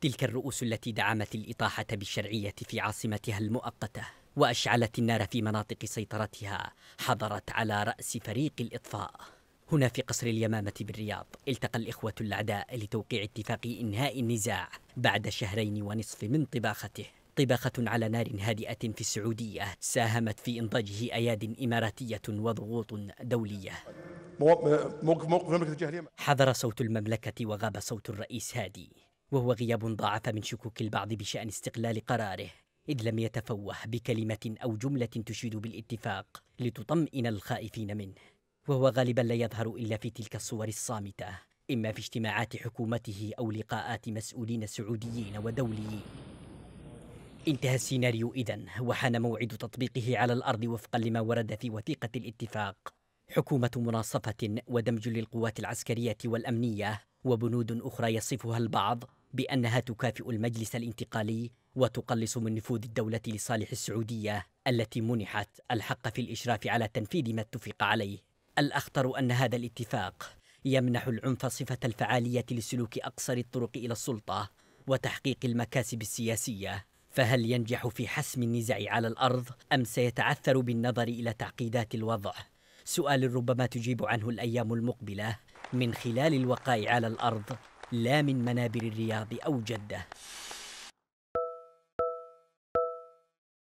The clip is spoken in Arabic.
تلك الرؤوس التي دعمت الإطاحة بالشرعية في عاصمتها المؤقتة وأشعلت النار في مناطق سيطرتها حضرت على رأس فريق الإطفاء هنا في قصر اليمامة بالرياض التقى الإخوة الأعداء لتوقيع اتفاق إنهاء النزاع بعد شهرين ونصف من طباخته طباخة على نار هادئة في السعودية ساهمت في إنضاجه أياد إماراتية وضغوط دولية موقف المملكة حضر صوت المملكة وغاب صوت الرئيس هادي وهو غياب ضاعف من شكوك البعض بشأن استقلال قراره إذ لم يتفوه بكلمة أو جملة تشيد بالاتفاق لتطمئن الخائفين منه وهو غالبا لا يظهر إلا في تلك الصور الصامتة إما في اجتماعات حكومته أو لقاءات مسؤولين سعوديين ودوليين انتهى السيناريو إذن وحان موعد تطبيقه على الأرض وفقا لما ورد في وثيقة الاتفاق حكومة مناصفة ودمج للقوات العسكرية والأمنية وبنود أخرى يصفها البعض بأنها تكافئ المجلس الانتقالي وتقلص من نفوذ الدولة لصالح السعودية التي منحت الحق في الإشراف على تنفيذ ما اتفق عليه الأخطر أن هذا الاتفاق يمنح العنف صفة الفعالية لسلوك أقصر الطرق إلى السلطة وتحقيق المكاسب السياسية فهل ينجح في حسم النزاع على الأرض أم سيتعثر بالنظر إلى تعقيدات الوضع؟ سؤال ربما تجيب عنه الأيام المقبلة من خلال الوقائع على الأرض لا من منابر الرياض أو جدة